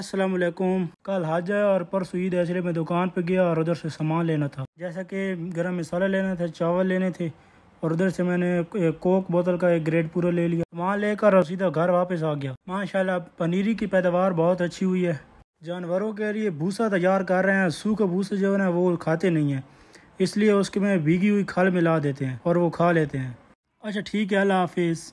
अस्सलाम वालेकुम कल हज है और परसों ईद है इसलिए मैं दुकान पे गया और उधर से सामान लेना था जैसा कि गरम मसाला लेना था चावल लेने थे और उधर से मैंने एक कोक बोतल का एक ग्रेड पूरा ले लिया सामान लेकर और सीधा घर वापस आ गया माशाल्लाह पनीरी की पैदावार बहुत अच्छी हुई है जानवरों के लिए भूसा तैयार कर रहे हैं सूखा भूसा जो है ना वो खाते नहीं हैं इसलिए उसके में भीगी हुई खल मिला देते हैं और वो खा लेते हैं अच्छा ठीक है अल्लाह हाफिज़